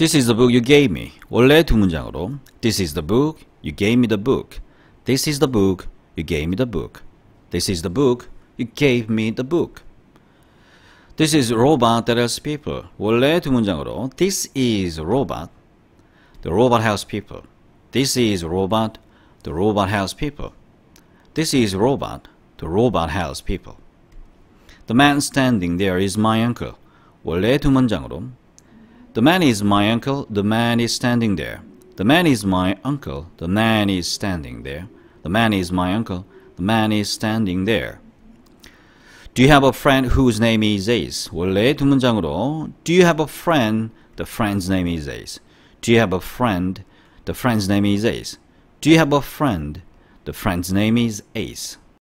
This is the book you gave me. 원래 두 문장으로 This is the book. You gave me the book. This is the book. You gave me the book. This is the book. You gave me the book. This is robot that helps people. 원래 두 문장으로 This is robot. The robot helps people. This is robot. The robot helps people. This is robot. The robot helps people. The man standing there is my uncle. 원래 두 문장으로 the man is my uncle, the man is standing there. The man is my uncle, the man is standing there. The man is my uncle, the man is standing there. Do you have a friend whose name is Ace? 원래 두 문장으로 Do you have a friend? The friend's name is Ace. Do you have a friend? The friend's name is Ace. Do you have a friend? The friend's name is Ace.